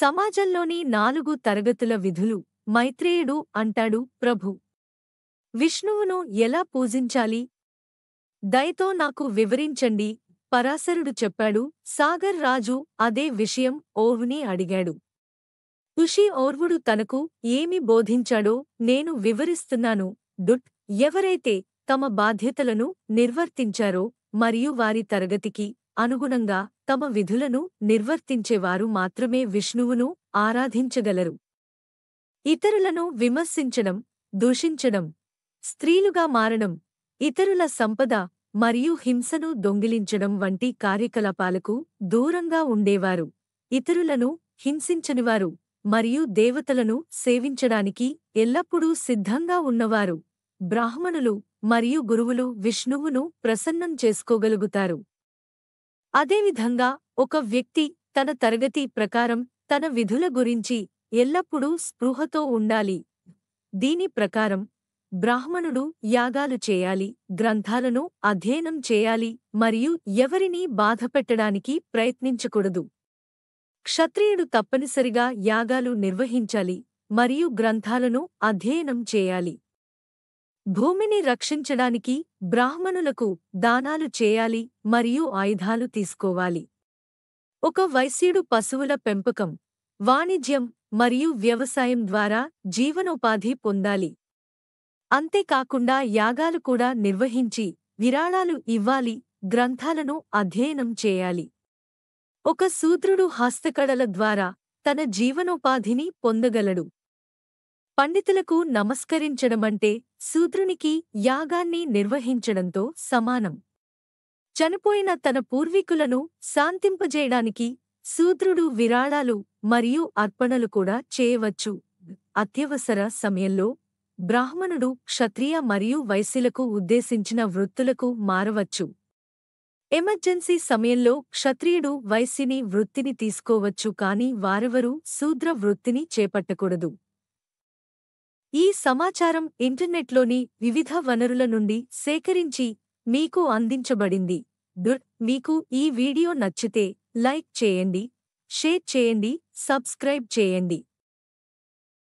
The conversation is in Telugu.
సమాజంలోని నాలుగు తరగతుల విధులు మైత్రేయుడు అంటాడు ప్రభు విష్ణువును ఎలా పూజించాలి దయతో నాకు వివరించండి పరాశరుడు చెప్పాడు సాగర్ రాజు అదే విషయం ఓర్వుని అడిగాడు ఋషి ఓర్వుడు తనకు ఏమి బోధించాడో నేను వివరిస్తున్నాను డుట్ ఎవరైతే తమ బాధ్యతలను నిర్వర్తించారో మరియు వారి తరగతికి అనుగుణంగా తమ విధులను నిర్వర్తించేవారు మాత్రమే విష్ణువును ఆరాధించగలరు ఇతరులను విమర్శించడం దూషించడం స్త్రీలుగా మారడం ఇతరుల సంపద మరియు హింసను దొంగిలించడం వంటి కార్యకలాపాలకు దూరంగా ఉండేవారు ఇతరులను హింసించనివారు మరియు దేవతలను సేవించడానికి ఎల్లప్పుడూ సిద్ధంగా ఉన్నవారు బ్రాహ్మణులు మరియు గురువులు విష్ణువును ప్రసన్నం చేసుకోగలుగుతారు అదేవిధంగా ఒక వ్యక్తి తన తరగతి ప్రకారం తన విధుల గురించి ఎల్లప్పుడూ స్పృహతో ఉండాలి దీని ప్రకారం బ్రాహ్మణుడు యాగాలు చేయాలి గ్రంథాలను అధ్యయనం చేయాలి మరియు ఎవరినీ బాధపెట్టడానికి ప్రయత్నించకూడదు క్షత్రియుడు తప్పనిసరిగా యాగాలు నిర్వహించాలి మరియు గ్రంథాలను అధ్యయనం చేయాలి భూమిని రక్షించడానికి బ్రాహ్మణులకు దానాలు చేయాలి మరియు ఆయుధాలు తీసుకోవాలి ఒక వైశ్యుడు పశువుల పెంపకం వాణిజ్యం మరియు వ్యవసాయం ద్వారా జీవనోపాధి పొందాలి అంతేకాకుండా యాగాలు కూడా నిర్వహించి విరాళాలు ఇవ్వాలి గ్రంథాలను అధ్యయనం చేయాలి ఒక సూద్రుడు హస్తకళల ద్వారా తన జీవనోపాధిని పొందగలడు పండితులకు నమస్కరించడమంటే శూద్రునికి యాగాన్ని నిర్వహించడంతో సమానం చనిపోయిన తన పూర్వీకులను శాంతింపజేయడానికి శూద్రుడు విరాళాలు మరియు అర్పణలు కూడా చేయవచ్చు అత్యవసర సమయంలో బ్రాహ్మణుడు క్షత్రియ మరియు వైశ్యులకు ఉద్దేశించిన వృత్తులకు మారవచ్చు ఎమర్జెన్సీ సమయంలో క్షత్రియుడు వైశ్యుని వృత్తిని తీసుకోవచ్చు కాని వారెవరూ శూద్ర వృత్తిని చేపట్టకూడదు ఈ సమాచారం ఇంటర్నెట్లోని వివిధ వనరుల నుండి సేకరించి మీకు అందించబడింది దుర్ మీకు ఈ వీడియో నచ్చితే లైక్ చేయండి షేర్ చేయండి సబ్స్క్రైబ్ చేయండి